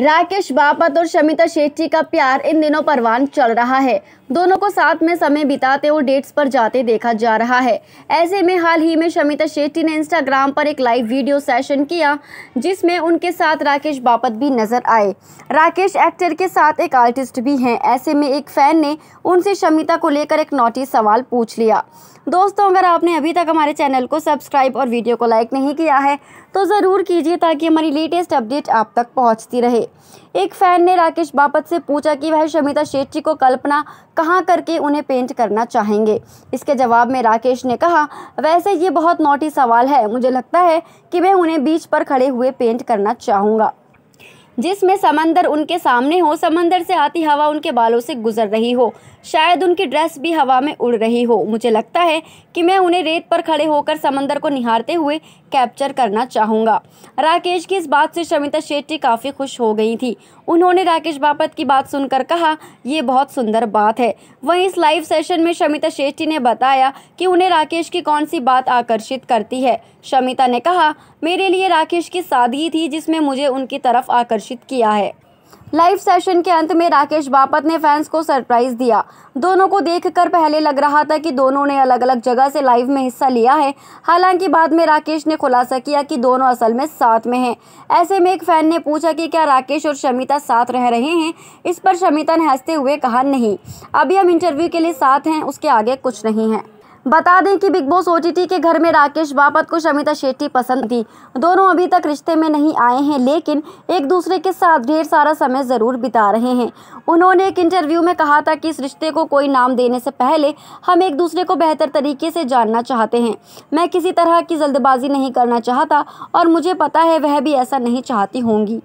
राकेश बापत और शमिता शेट्टी का प्यार इन दिनों परवान चल रहा है दोनों को साथ में समय बिताते और डेट्स पर जाते देखा जा रहा है ऐसे में हाल ही में शमिता शेट्टी ने इंस्टाग्राम पर एक लाइव वीडियो सेशन किया जिसमें उनके साथ राकेश बापत भी नजर आए राकेश एक्टर के साथ एक आर्टिस्ट भी हैं ऐसे में एक फ़ैन ने उनसे शमिता को लेकर एक नोटिस सवाल पूछ लिया दोस्तों अगर आपने अभी तक हमारे चैनल को सब्सक्राइब और वीडियो को लाइक नहीं किया है तो ज़रूर कीजिए ताकि हमारी लेटेस्ट अपडेट आप तक पहुंचती रहे एक फ़ैन ने राकेश बापत से पूछा कि वह शमिता शेट्टी को कल्पना कहाँ करके उन्हें पेंट करना चाहेंगे इसके जवाब में राकेश ने कहा वैसे ये बहुत नोटी सवाल है मुझे लगता है कि मैं उन्हें बीच पर खड़े हुए पेंट करना चाहूँगा जिसमें समंदर उनके सामने हो समंदर से आती हवा उनके बालों से गुजर रही हो शायद उनकी ड्रेस भी हवा में उड़ रही हो मुझे लगता है कि मैं उन्हें रेत पर खड़े होकर समंदर को निहारते हुए कैप्चर करना चाहूँगा राकेश की इस बात से शमिता शेट्टी काफ़ी खुश हो गई थी उन्होंने राकेश बापत की बात सुनकर कहा ये बहुत सुंदर बात है वहीं इस लाइव सेशन में शमिता शेट्टी ने बताया कि उन्हें राकेश की कौन सी बात आकर्षित करती है शमिता ने कहा मेरे लिए राकेश की सादगी थी जिसमें मुझे उनकी तरफ आकर्षित घोषित किया है लाइव सेशन के अंत में राकेश बापत ने फैंस को सरप्राइज दिया दोनों को देखकर पहले लग रहा था कि दोनों ने अलग अलग जगह से लाइव में हिस्सा लिया है हालांकि बाद में राकेश ने खुलासा किया कि दोनों असल में साथ में हैं ऐसे में एक फैन ने पूछा कि क्या राकेश और शमिता साथ रह रहे हैं इस पर शमिता ने हंसते हुए कहा नहीं अभी हम इंटरव्यू के लिए साथ हैं उसके आगे कुछ नहीं है बता दें कि बिग बॉस ओ के घर में राकेश बापत को शमिता शेट्टी पसंद थी दोनों अभी तक रिश्ते में नहीं आए हैं लेकिन एक दूसरे के साथ ढेर सारा समय ज़रूर बिता रहे हैं उन्होंने एक इंटरव्यू में कहा था कि इस रिश्ते को कोई नाम देने से पहले हम एक दूसरे को बेहतर तरीके से जानना चाहते हैं मैं किसी तरह की जल्दबाजी नहीं करना चाहता और मुझे पता है वह भी ऐसा नहीं चाहती होंगी